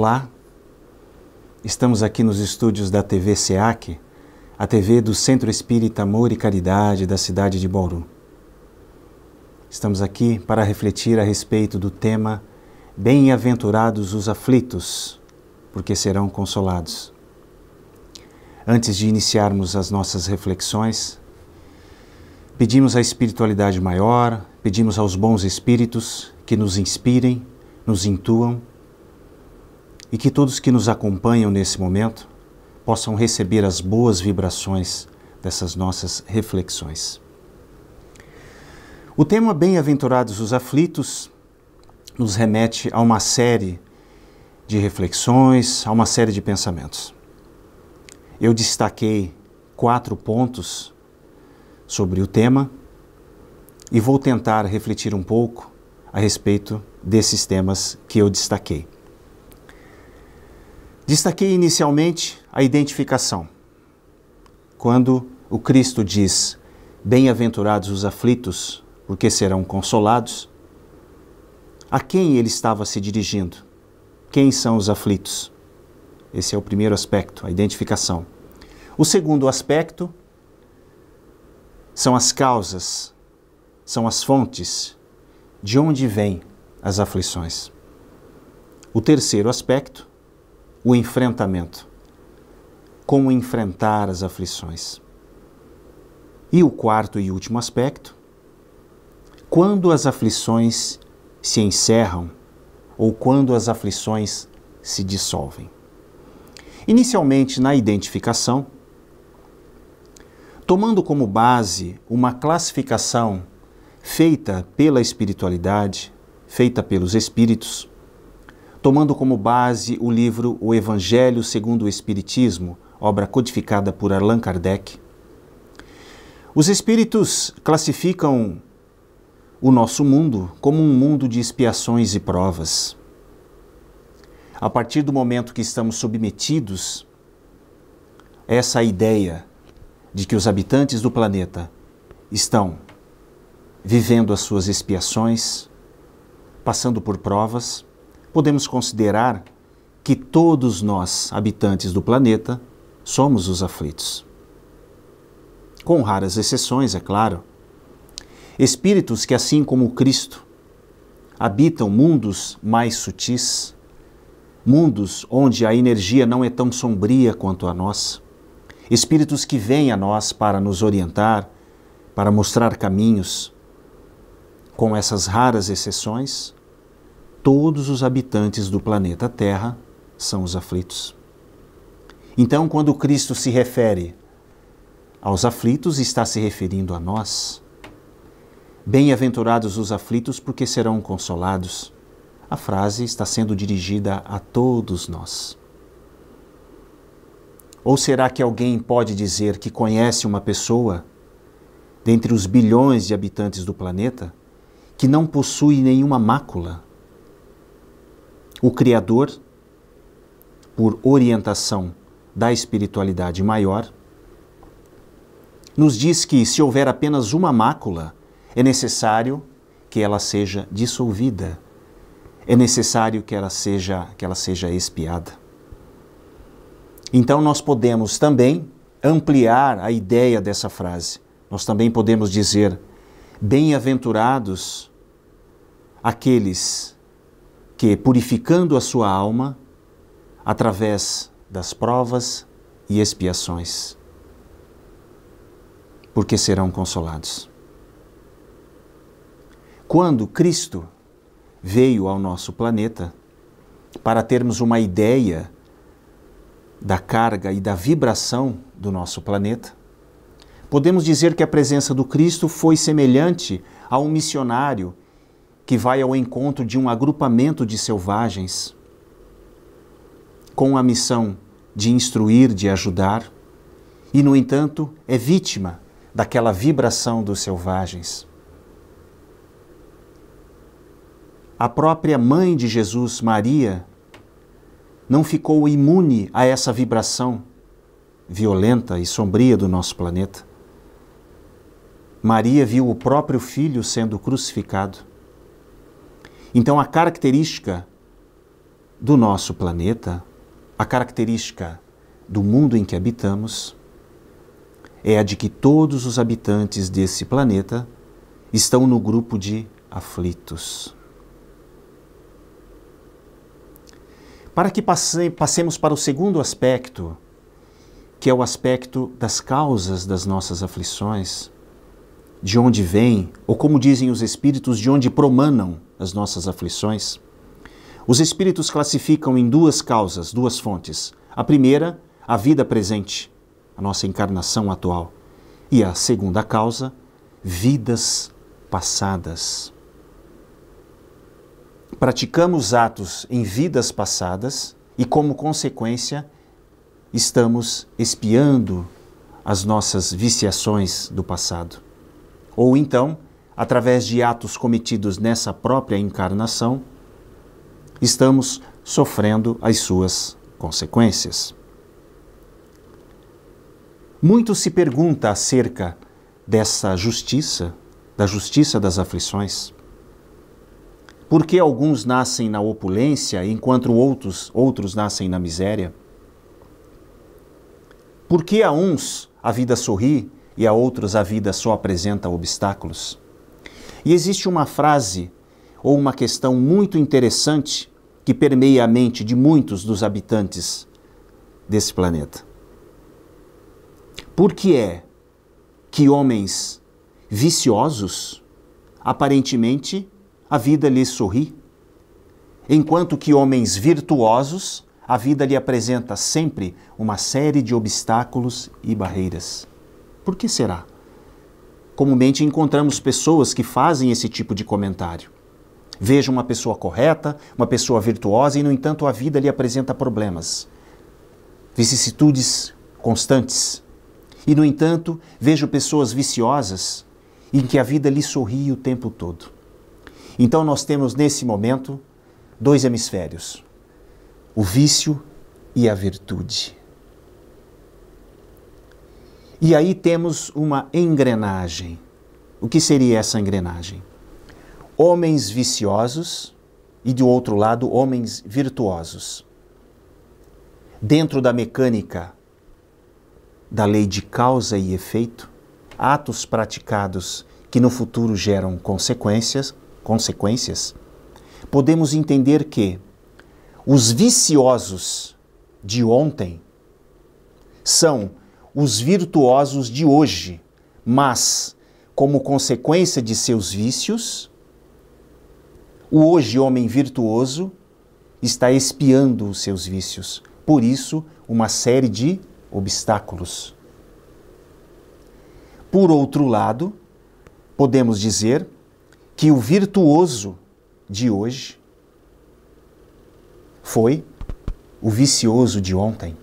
Olá, estamos aqui nos estúdios da TV SEAC, a TV do Centro Espírita Amor e Caridade da cidade de Bauru. Estamos aqui para refletir a respeito do tema Bem-aventurados os aflitos, porque serão consolados. Antes de iniciarmos as nossas reflexões, pedimos à espiritualidade maior, pedimos aos bons espíritos que nos inspirem, nos intuam e que todos que nos acompanham nesse momento possam receber as boas vibrações dessas nossas reflexões. O tema Bem-aventurados os aflitos nos remete a uma série de reflexões, a uma série de pensamentos. Eu destaquei quatro pontos sobre o tema e vou tentar refletir um pouco a respeito desses temas que eu destaquei. Destaquei inicialmente a identificação. Quando o Cristo diz: Bem-aventurados os aflitos, porque serão consolados. A quem ele estava se dirigindo? Quem são os aflitos? Esse é o primeiro aspecto, a identificação. O segundo aspecto são as causas, são as fontes de onde vêm as aflições. O terceiro aspecto o enfrentamento, como enfrentar as aflições. E o quarto e último aspecto, quando as aflições se encerram ou quando as aflições se dissolvem. Inicialmente, na identificação, tomando como base uma classificação feita pela espiritualidade, feita pelos espíritos, tomando como base o livro O Evangelho segundo o Espiritismo, obra codificada por Allan Kardec, os espíritos classificam o nosso mundo como um mundo de expiações e provas. A partir do momento que estamos submetidos a essa ideia de que os habitantes do planeta estão vivendo as suas expiações, passando por provas, podemos considerar que todos nós, habitantes do planeta, somos os aflitos. Com raras exceções, é claro. Espíritos que, assim como Cristo, habitam mundos mais sutis, mundos onde a energia não é tão sombria quanto a nossa, espíritos que vêm a nós para nos orientar, para mostrar caminhos. Com essas raras exceções, todos os habitantes do planeta Terra são os aflitos. Então, quando Cristo se refere aos aflitos, está se referindo a nós. Bem-aventurados os aflitos, porque serão consolados. A frase está sendo dirigida a todos nós. Ou será que alguém pode dizer que conhece uma pessoa, dentre os bilhões de habitantes do planeta, que não possui nenhuma mácula, o Criador, por orientação da espiritualidade maior, nos diz que se houver apenas uma mácula, é necessário que ela seja dissolvida. É necessário que ela seja que ela seja expiada. Então nós podemos também ampliar a ideia dessa frase. Nós também podemos dizer: Bem-aventurados aqueles que, purificando a sua alma através das provas e expiações, porque serão consolados. Quando Cristo veio ao nosso planeta, para termos uma ideia da carga e da vibração do nosso planeta, podemos dizer que a presença do Cristo foi semelhante a um missionário que vai ao encontro de um agrupamento de selvagens com a missão de instruir, de ajudar, e, no entanto, é vítima daquela vibração dos selvagens. A própria mãe de Jesus, Maria, não ficou imune a essa vibração violenta e sombria do nosso planeta. Maria viu o próprio filho sendo crucificado. Então, a característica do nosso planeta, a característica do mundo em que habitamos, é a de que todos os habitantes desse planeta estão no grupo de aflitos. Para que passe, passemos para o segundo aspecto, que é o aspecto das causas das nossas aflições, de onde vêm, ou como dizem os espíritos, de onde promanam as nossas aflições? Os espíritos classificam em duas causas, duas fontes. A primeira, a vida presente, a nossa encarnação atual. E a segunda causa, vidas passadas. Praticamos atos em vidas passadas e, como consequência, estamos espiando as nossas viciações do passado ou então, através de atos cometidos nessa própria encarnação, estamos sofrendo as suas consequências. Muito se pergunta acerca dessa justiça, da justiça das aflições. Por que alguns nascem na opulência enquanto outros, outros nascem na miséria? Por que a uns a vida sorri e a outros a vida só apresenta obstáculos. E existe uma frase ou uma questão muito interessante que permeia a mente de muitos dos habitantes desse planeta. Por que é que homens viciosos, aparentemente, a vida lhes sorri, enquanto que homens virtuosos, a vida lhe apresenta sempre uma série de obstáculos e barreiras? Por que será? Comumente encontramos pessoas que fazem esse tipo de comentário. Veja uma pessoa correta, uma pessoa virtuosa e, no entanto, a vida lhe apresenta problemas, vicissitudes constantes. E, no entanto, vejo pessoas viciosas em que a vida lhe sorri o tempo todo. Então, nós temos nesse momento dois hemisférios: o vício e a virtude. E aí temos uma engrenagem. O que seria essa engrenagem? Homens viciosos e, de outro lado, homens virtuosos. Dentro da mecânica da lei de causa e efeito, atos praticados que no futuro geram consequências, consequências, podemos entender que os viciosos de ontem são os virtuosos de hoje, mas, como consequência de seus vícios, o hoje homem virtuoso está espiando os seus vícios. Por isso, uma série de obstáculos. Por outro lado, podemos dizer que o virtuoso de hoje foi o vicioso de ontem.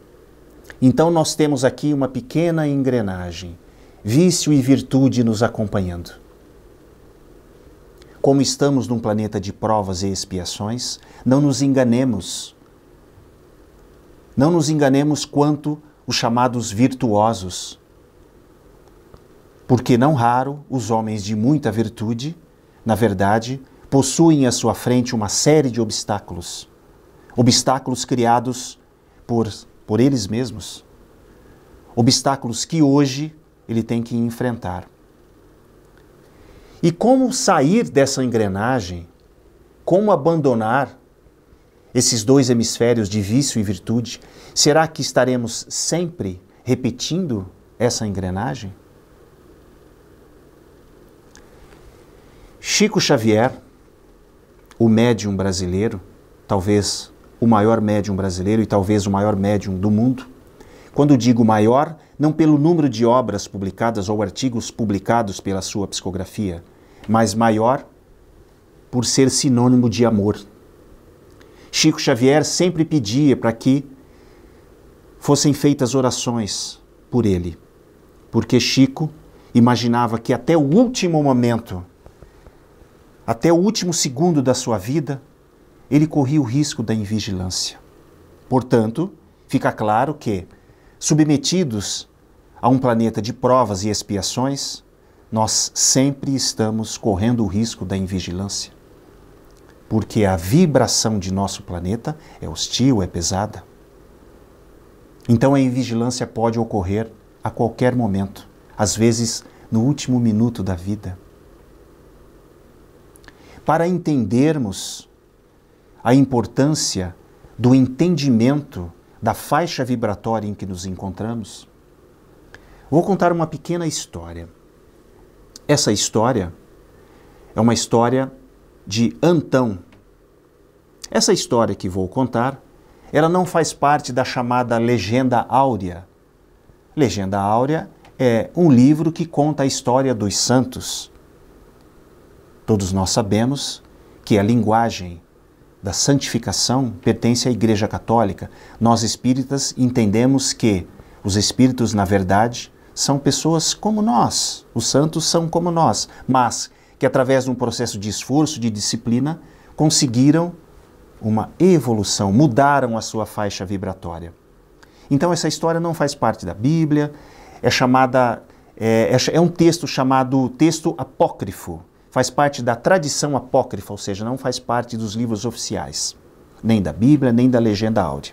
Então nós temos aqui uma pequena engrenagem, vício e virtude nos acompanhando. Como estamos num planeta de provas e expiações, não nos enganemos. Não nos enganemos quanto os chamados virtuosos. Porque não raro os homens de muita virtude, na verdade, possuem à sua frente uma série de obstáculos. Obstáculos criados por por eles mesmos, obstáculos que hoje ele tem que enfrentar. E como sair dessa engrenagem? Como abandonar esses dois hemisférios de vício e virtude? Será que estaremos sempre repetindo essa engrenagem? Chico Xavier, o médium brasileiro, talvez o maior médium brasileiro e talvez o maior médium do mundo. Quando digo maior, não pelo número de obras publicadas ou artigos publicados pela sua psicografia, mas maior por ser sinônimo de amor. Chico Xavier sempre pedia para que fossem feitas orações por ele, porque Chico imaginava que até o último momento, até o último segundo da sua vida, ele corria o risco da invigilância. Portanto, fica claro que, submetidos a um planeta de provas e expiações, nós sempre estamos correndo o risco da invigilância. Porque a vibração de nosso planeta é hostil, é pesada. Então a invigilância pode ocorrer a qualquer momento, às vezes no último minuto da vida. Para entendermos a importância do entendimento da faixa vibratória em que nos encontramos? Vou contar uma pequena história. Essa história é uma história de Antão. Essa história que vou contar, ela não faz parte da chamada Legenda Áurea. Legenda Áurea é um livro que conta a história dos santos. Todos nós sabemos que a linguagem da santificação pertence à Igreja Católica. Nós espíritas entendemos que os espíritos, na verdade, são pessoas como nós, os santos são como nós, mas que através de um processo de esforço, de disciplina, conseguiram uma evolução, mudaram a sua faixa vibratória. Então essa história não faz parte da Bíblia, é chamada é, é, é um texto chamado texto apócrifo, faz parte da tradição apócrifa, ou seja, não faz parte dos livros oficiais, nem da Bíblia, nem da legenda áurea.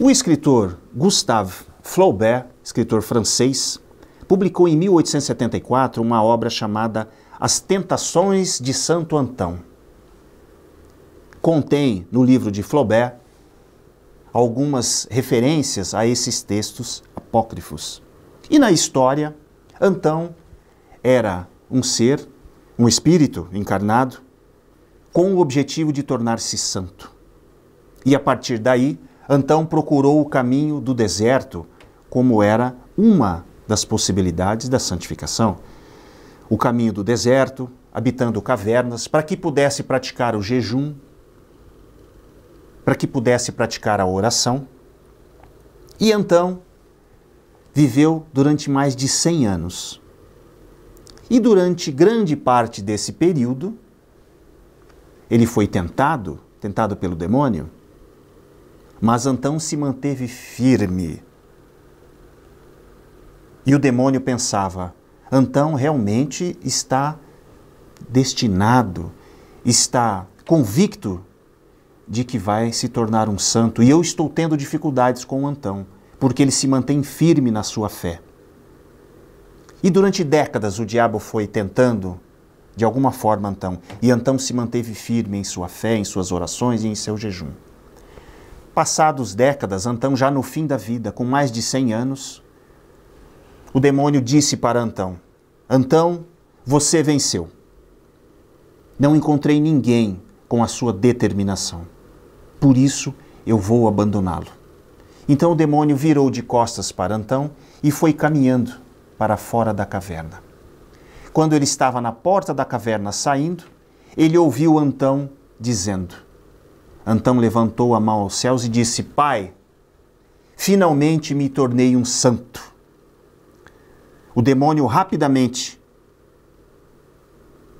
O escritor Gustave Flaubert, escritor francês, publicou em 1874 uma obra chamada As Tentações de Santo Antão. Contém no livro de Flaubert algumas referências a esses textos apócrifos. E na história, Antão era um ser, um espírito encarnado, com o objetivo de tornar-se santo. E a partir daí, então procurou o caminho do deserto, como era uma das possibilidades da santificação. O caminho do deserto, habitando cavernas, para que pudesse praticar o jejum, para que pudesse praticar a oração. E então viveu durante mais de 100 anos e durante grande parte desse período, ele foi tentado, tentado pelo demônio, mas Antão se manteve firme. E o demônio pensava: Antão realmente está destinado, está convicto de que vai se tornar um santo. E eu estou tendo dificuldades com o Antão, porque ele se mantém firme na sua fé. E durante décadas o diabo foi tentando, de alguma forma, Antão. E Antão se manteve firme em sua fé, em suas orações e em seu jejum. Passados décadas, Antão, já no fim da vida, com mais de 100 anos, o demônio disse para Antão: Antão, você venceu. Não encontrei ninguém com a sua determinação. Por isso eu vou abandoná-lo. Então o demônio virou de costas para Antão e foi caminhando para fora da caverna. Quando ele estava na porta da caverna saindo, ele ouviu Antão dizendo. Antão levantou a mão aos céus e disse: Pai, finalmente me tornei um santo. O demônio rapidamente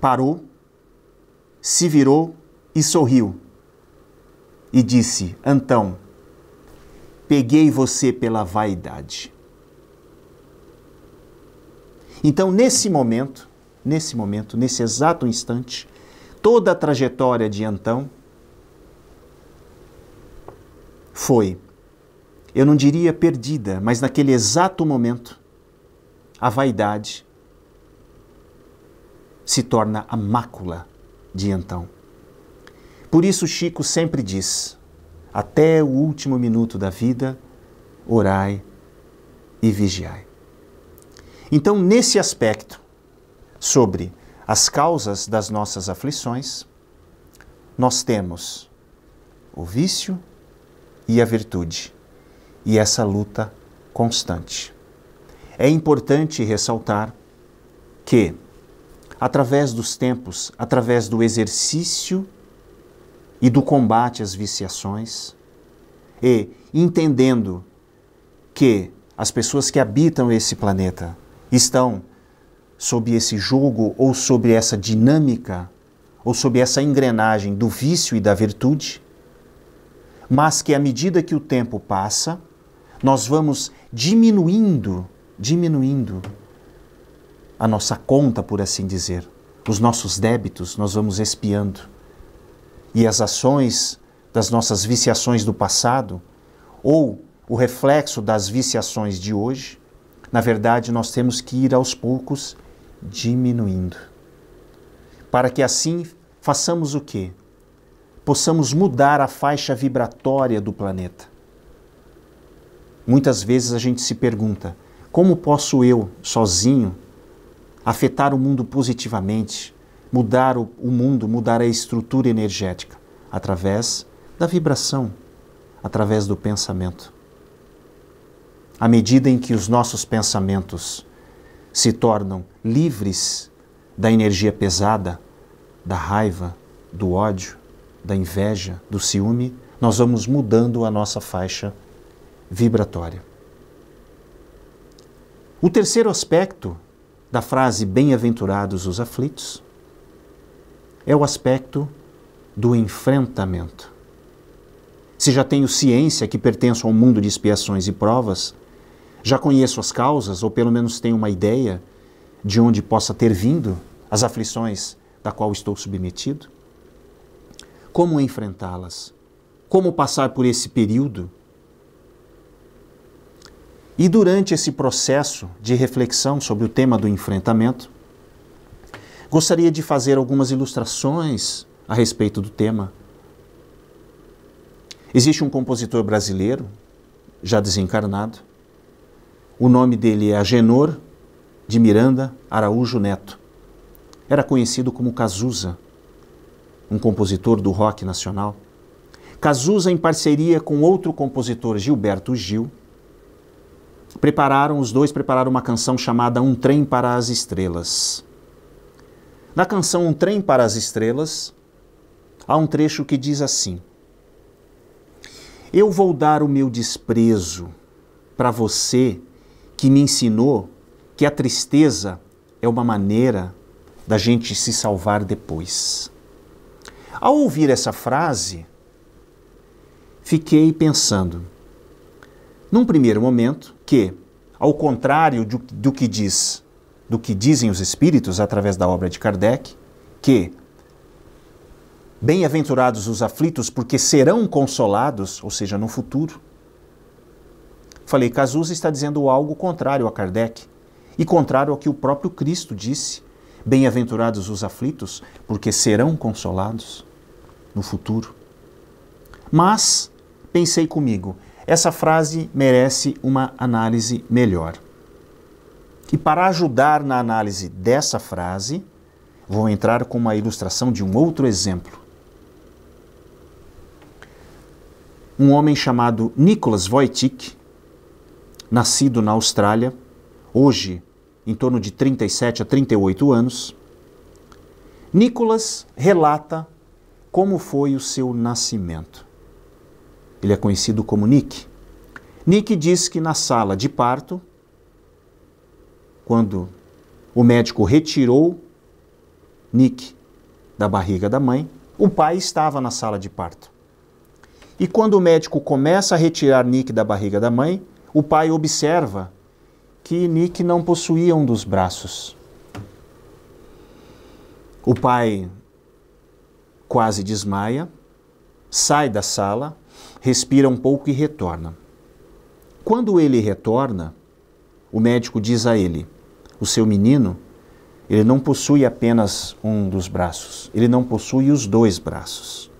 parou, se virou e sorriu e disse: Antão, peguei você pela vaidade. Então, nesse momento, nesse momento, nesse exato instante, toda a trajetória de Antão foi, eu não diria perdida, mas naquele exato momento, a vaidade se torna a mácula de Antão. Por isso, Chico sempre diz: até o último minuto da vida, orai e vigiai. Então, nesse aspecto, sobre as causas das nossas aflições, nós temos o vício e a virtude, e essa luta constante. É importante ressaltar que, através dos tempos, através do exercício e do combate às viciações, e entendendo que as pessoas que habitam esse planeta estão sob esse jogo ou sobre essa dinâmica ou sobre essa engrenagem do vício e da virtude, mas que à medida que o tempo passa, nós vamos diminuindo, diminuindo a nossa conta, por assim dizer, os nossos débitos, nós vamos espiando. E as ações das nossas viciações do passado ou o reflexo das viciações de hoje na verdade, nós temos que ir aos poucos diminuindo. Para que assim façamos o quê? Possamos mudar a faixa vibratória do planeta. Muitas vezes a gente se pergunta: como posso eu, sozinho, afetar o mundo positivamente, mudar o, mundo, mudar a estrutura energética? Através da vibração, através do pensamento à medida em que os nossos pensamentos se tornam livres da energia pesada, da raiva, do ódio, da inveja, do ciúme, nós vamos mudando a nossa faixa vibratória. O terceiro aspecto da frase Bem-aventurados os aflitos é o aspecto do enfrentamento. Se já tenho ciência que pertenço ao mundo de expiações e provas, já conheço as causas, ou pelo menos tenho uma ideia de onde possa ter vindo as aflições da qual estou submetido? Como enfrentá-las? Como passar por esse período? E durante esse processo de reflexão sobre o tema do enfrentamento, gostaria de fazer algumas ilustrações a respeito do tema. Existe um compositor brasileiro, já desencarnado, o nome dele é Agenor de Miranda Araújo Neto. Era conhecido como Cazuza, um compositor do rock nacional. Cazuza, em parceria com outro compositor, Gilberto Gil, prepararam, os dois prepararam uma canção chamada Um Trem para as Estrelas. Na canção Um Trem para as Estrelas, há um trecho que diz assim: Eu vou dar o meu desprezo para você que me ensinou que a tristeza é uma maneira da gente se salvar depois. Ao ouvir essa frase, fiquei pensando, num primeiro momento, que, ao contrário do, do que diz, do que dizem os espíritos através da obra de Kardec, que bem-aventurados os aflitos, porque serão consolados, ou seja, no futuro, Falei, Cazuza está dizendo algo contrário a Kardec e contrário ao que o próprio Cristo disse. Bem-aventurados os aflitos, porque serão consolados no futuro. Mas, pensei comigo, essa frase merece uma análise melhor. E para ajudar na análise dessa frase, vou entrar com uma ilustração de um outro exemplo. Um homem chamado Nicholas Wojtyk, nascido na Austrália, hoje em torno de 37 a 38 anos, Nicholas relata como foi o seu nascimento. Ele é conhecido como Nick. Nick diz que na sala de parto, quando o médico retirou Nick da barriga da mãe, o pai estava na sala de parto. E quando o médico começa a retirar Nick da barriga da mãe, o pai observa que Nick não possuía um dos braços. O pai quase desmaia, sai da sala, respira um pouco e retorna. Quando ele retorna, o médico diz a ele: "O seu menino, ele não possui apenas um dos braços, ele não possui os dois braços.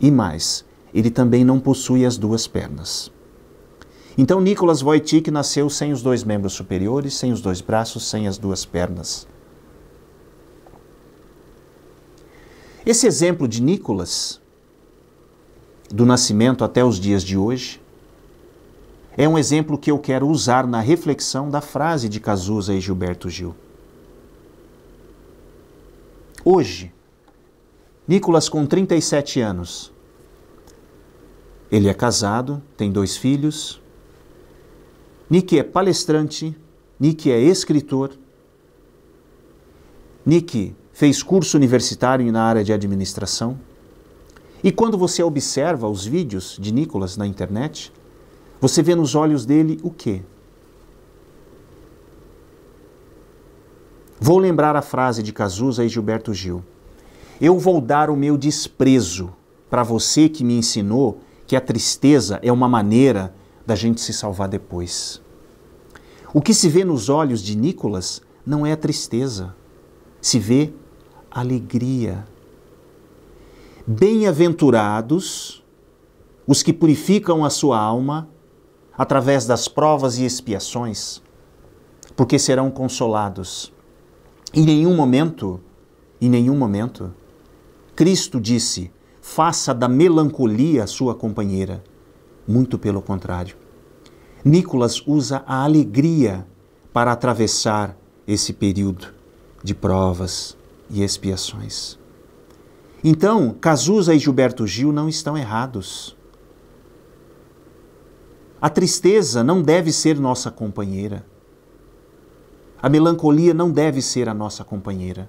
E mais, ele também não possui as duas pernas." Então Nicolas Wojcik nasceu sem os dois membros superiores, sem os dois braços, sem as duas pernas. Esse exemplo de Nicolas, do nascimento até os dias de hoje, é um exemplo que eu quero usar na reflexão da frase de Cazuza e Gilberto Gil. Hoje, Nicolas com 37 anos, ele é casado, tem dois filhos, Nick é palestrante, Nick é escritor, Nick fez curso universitário na área de administração. E quando você observa os vídeos de Nicolas na internet, você vê nos olhos dele o quê? Vou lembrar a frase de Cazuza e Gilberto Gil. Eu vou dar o meu desprezo para você que me ensinou que a tristeza é uma maneira da gente se salvar depois. O que se vê nos olhos de Nicolas não é a tristeza, se vê alegria. Bem-aventurados os que purificam a sua alma através das provas e expiações, porque serão consolados. Em nenhum momento, em nenhum momento, Cristo disse: faça da melancolia a sua companheira. Muito pelo contrário. Nicolas usa a alegria para atravessar esse período de provas e expiações. Então, Cazuza e Gilberto Gil não estão errados. A tristeza não deve ser nossa companheira. A melancolia não deve ser a nossa companheira,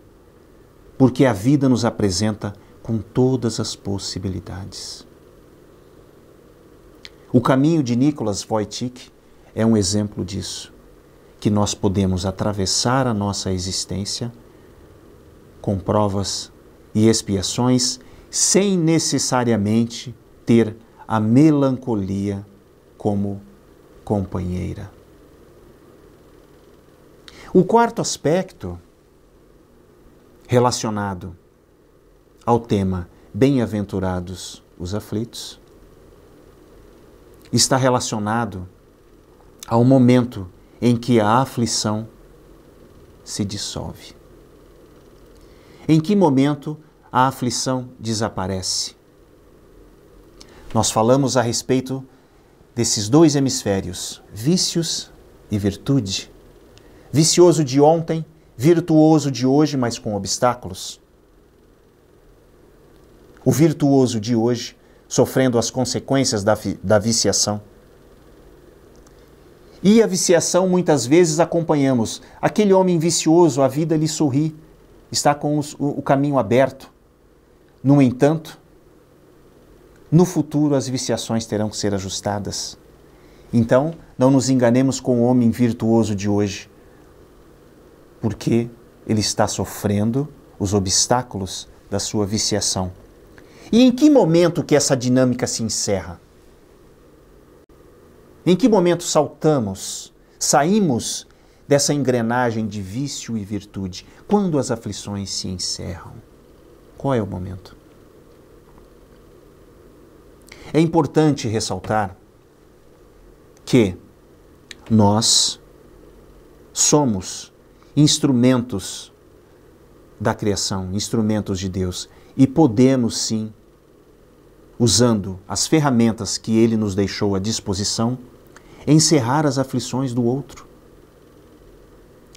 porque a vida nos apresenta com todas as possibilidades. O caminho de Nicolas Wojtyk é um exemplo disso, que nós podemos atravessar a nossa existência com provas e expiações sem necessariamente ter a melancolia como companheira. O quarto aspecto relacionado ao tema Bem-aventurados os aflitos está relacionado ao momento em que a aflição se dissolve. Em que momento a aflição desaparece? Nós falamos a respeito desses dois hemisférios, vícios e virtude. Vicioso de ontem, virtuoso de hoje, mas com obstáculos. O virtuoso de hoje sofrendo as consequências da, da viciação. E a viciação muitas vezes acompanhamos. Aquele homem vicioso, a vida lhe sorri, está com os, o, o caminho aberto. No entanto, no futuro as viciações terão que ser ajustadas. Então, não nos enganemos com o homem virtuoso de hoje, porque ele está sofrendo os obstáculos da sua viciação. E em que momento que essa dinâmica se encerra? Em que momento saltamos, saímos dessa engrenagem de vício e virtude? Quando as aflições se encerram? Qual é o momento? É importante ressaltar que nós somos instrumentos da criação, instrumentos de Deus, e podemos sim usando as ferramentas que ele nos deixou à disposição, encerrar as aflições do outro.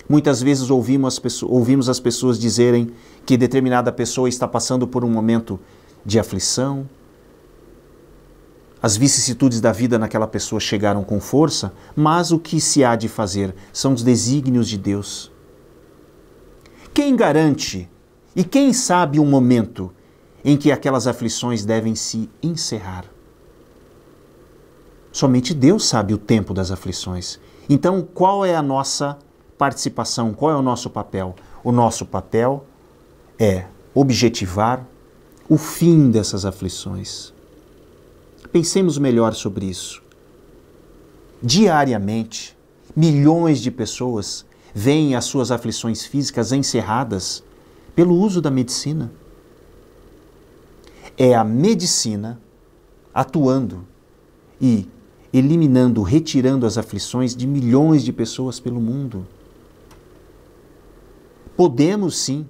Muitas vezes ouvimos as, pessoas, ouvimos as pessoas dizerem que determinada pessoa está passando por um momento de aflição, as vicissitudes da vida naquela pessoa chegaram com força, mas o que se há de fazer são os desígnios de Deus. Quem garante e quem sabe o um momento em que aquelas aflições devem se encerrar. Somente Deus sabe o tempo das aflições. Então, qual é a nossa participação? Qual é o nosso papel? O nosso papel é objetivar o fim dessas aflições. Pensemos melhor sobre isso. Diariamente, milhões de pessoas veem as suas aflições físicas encerradas pelo uso da medicina. É a medicina atuando e eliminando, retirando as aflições de milhões de pessoas pelo mundo. Podemos sim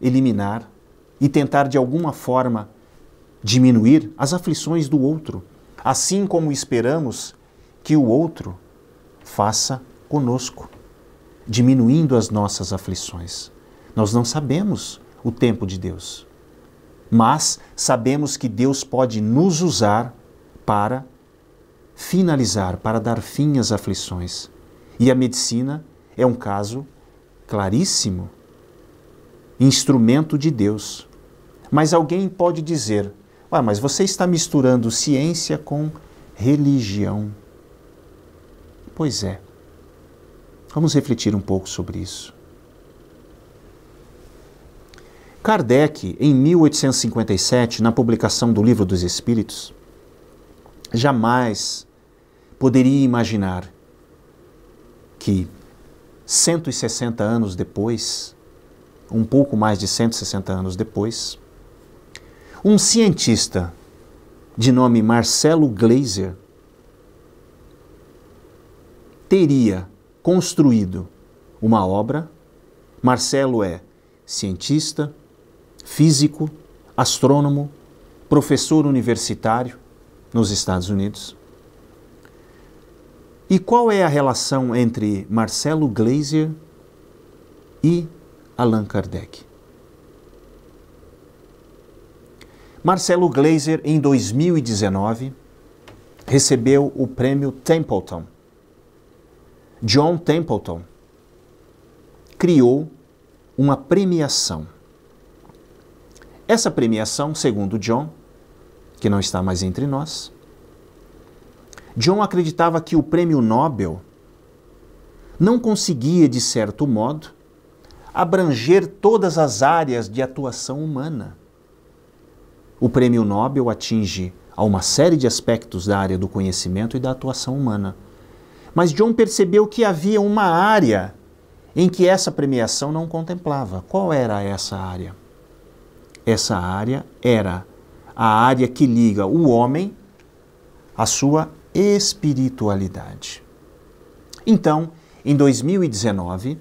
eliminar e tentar de alguma forma diminuir as aflições do outro, assim como esperamos que o outro faça conosco, diminuindo as nossas aflições. Nós não sabemos o tempo de Deus mas sabemos que Deus pode nos usar para finalizar, para dar fim às aflições. E a medicina é um caso claríssimo instrumento de Deus. Mas alguém pode dizer: ah, mas você está misturando ciência com religião. Pois é. Vamos refletir um pouco sobre isso. Kardec, em 1857, na publicação do Livro dos Espíritos, jamais poderia imaginar que 160 anos depois, um pouco mais de 160 anos depois, um cientista de nome Marcelo Glaser teria construído uma obra. Marcelo é cientista, físico, astrônomo, professor universitário nos Estados Unidos. E qual é a relação entre Marcelo Glazer e Allan Kardec? Marcelo Glazer, em 2019, recebeu o prêmio Templeton. John Templeton criou uma premiação essa premiação, segundo John, que não está mais entre nós, John acreditava que o prêmio Nobel não conseguia, de certo modo, abranger todas as áreas de atuação humana. O prêmio Nobel atinge a uma série de aspectos da área do conhecimento e da atuação humana. Mas John percebeu que havia uma área em que essa premiação não contemplava. Qual era essa área? Essa área era a área que liga o homem à sua espiritualidade. Então, em 2019,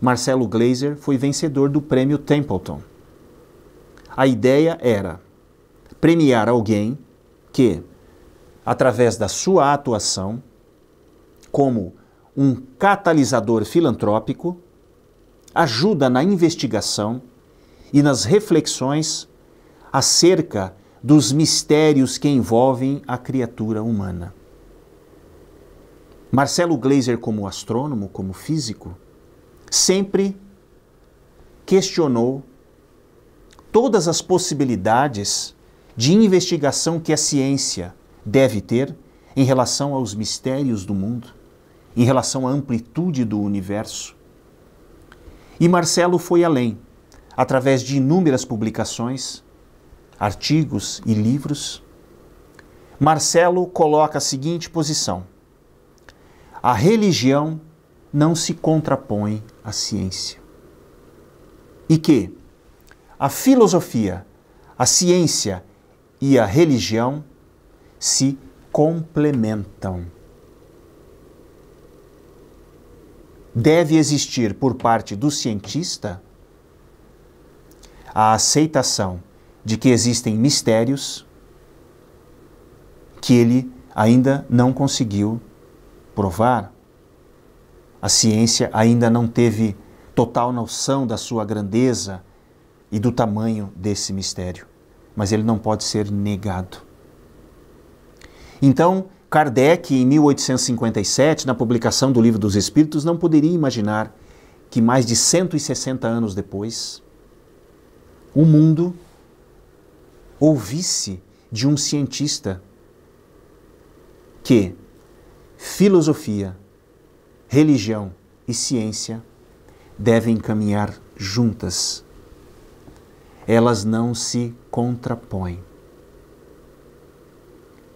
Marcelo Glazer foi vencedor do prêmio Templeton. A ideia era premiar alguém que, através da sua atuação, como um catalisador filantrópico, ajuda na investigação e nas reflexões acerca dos mistérios que envolvem a criatura humana. Marcelo Glaser, como astrônomo, como físico, sempre questionou todas as possibilidades de investigação que a ciência deve ter em relação aos mistérios do mundo, em relação à amplitude do universo. E Marcelo foi além através de inúmeras publicações, artigos e livros, Marcelo coloca a seguinte posição: a religião não se contrapõe à ciência. E que a filosofia, a ciência e a religião se complementam. Deve existir por parte do cientista a aceitação de que existem mistérios que ele ainda não conseguiu provar. A ciência ainda não teve total noção da sua grandeza e do tamanho desse mistério, mas ele não pode ser negado. Então, Kardec, em 1857, na publicação do Livro dos Espíritos, não poderia imaginar que mais de 160 anos depois, o mundo ouvisse de um cientista que filosofia, religião e ciência devem caminhar juntas. Elas não se contrapõem.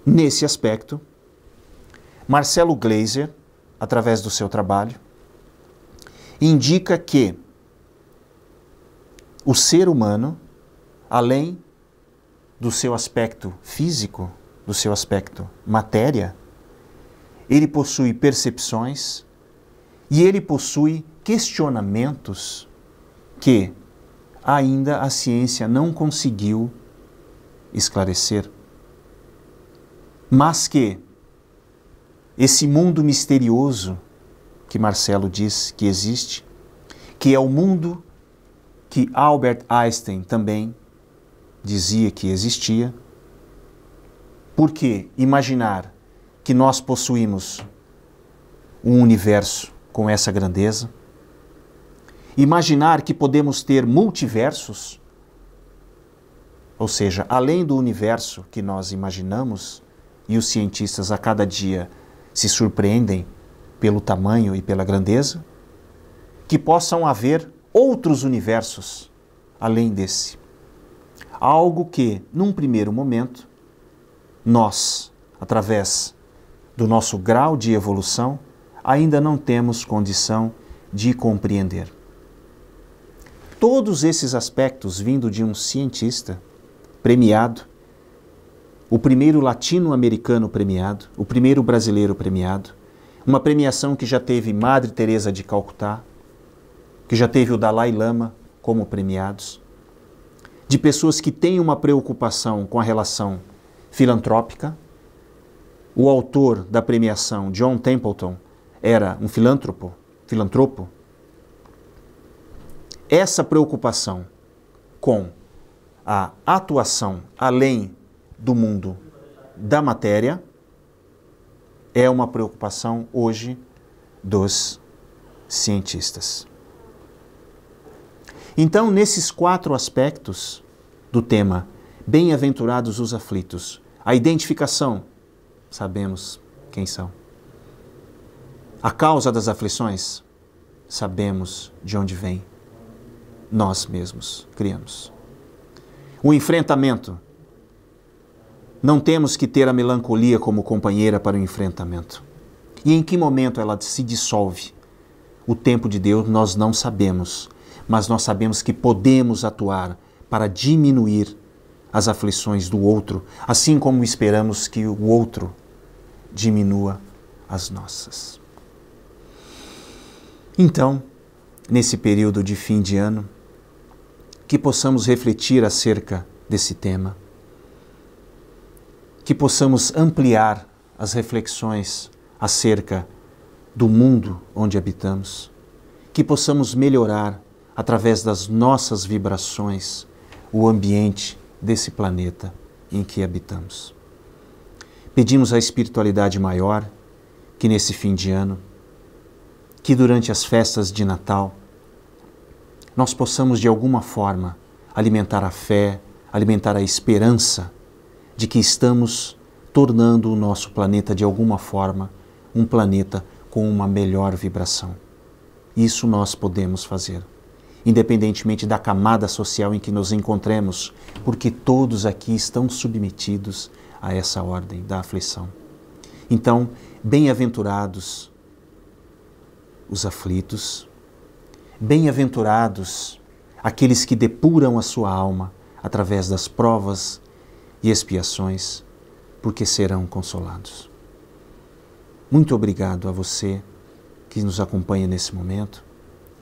Nesse aspecto, Marcelo Glaser, através do seu trabalho, indica que o ser humano, além do seu aspecto físico, do seu aspecto matéria, ele possui percepções e ele possui questionamentos que ainda a ciência não conseguiu esclarecer. Mas que esse mundo misterioso que Marcelo diz que existe, que é o mundo que Albert Einstein também dizia que existia. Por que imaginar que nós possuímos um universo com essa grandeza? Imaginar que podemos ter multiversos? Ou seja, além do universo que nós imaginamos, e os cientistas a cada dia se surpreendem pelo tamanho e pela grandeza, que possam haver outros universos além desse. Algo que, num primeiro momento, nós, através do nosso grau de evolução, ainda não temos condição de compreender. Todos esses aspectos vindo de um cientista premiado, o primeiro latino-americano premiado, o primeiro brasileiro premiado, uma premiação que já teve Madre Teresa de Calcutá, que já teve o Dalai Lama como premiados, de pessoas que têm uma preocupação com a relação filantrópica. O autor da premiação, John Templeton, era um filântropo, filantropo. Essa preocupação com a atuação além do mundo da matéria é uma preocupação hoje dos cientistas. Então, nesses quatro aspectos do tema, bem-aventurados os aflitos, a identificação, sabemos quem são. A causa das aflições, sabemos de onde vem. Nós mesmos criamos. O enfrentamento, não temos que ter a melancolia como companheira para o enfrentamento. E em que momento ela se dissolve? O tempo de Deus nós não sabemos mas nós sabemos que podemos atuar para diminuir as aflições do outro, assim como esperamos que o outro diminua as nossas. Então, nesse período de fim de ano, que possamos refletir acerca desse tema, que possamos ampliar as reflexões acerca do mundo onde habitamos, que possamos melhorar através das nossas vibrações, o ambiente desse planeta em que habitamos. Pedimos à espiritualidade maior que nesse fim de ano, que durante as festas de Natal, nós possamos de alguma forma alimentar a fé, alimentar a esperança de que estamos tornando o nosso planeta de alguma forma um planeta com uma melhor vibração. Isso nós podemos fazer independentemente da camada social em que nos encontremos, porque todos aqui estão submetidos a essa ordem da aflição. Então, bem-aventurados os aflitos, bem-aventurados aqueles que depuram a sua alma através das provas e expiações, porque serão consolados. Muito obrigado a você que nos acompanha nesse momento.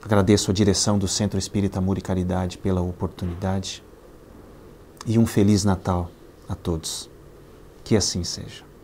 Agradeço a direção do Centro Espírita Amor e Caridade pela oportunidade e um Feliz Natal a todos. Que assim seja.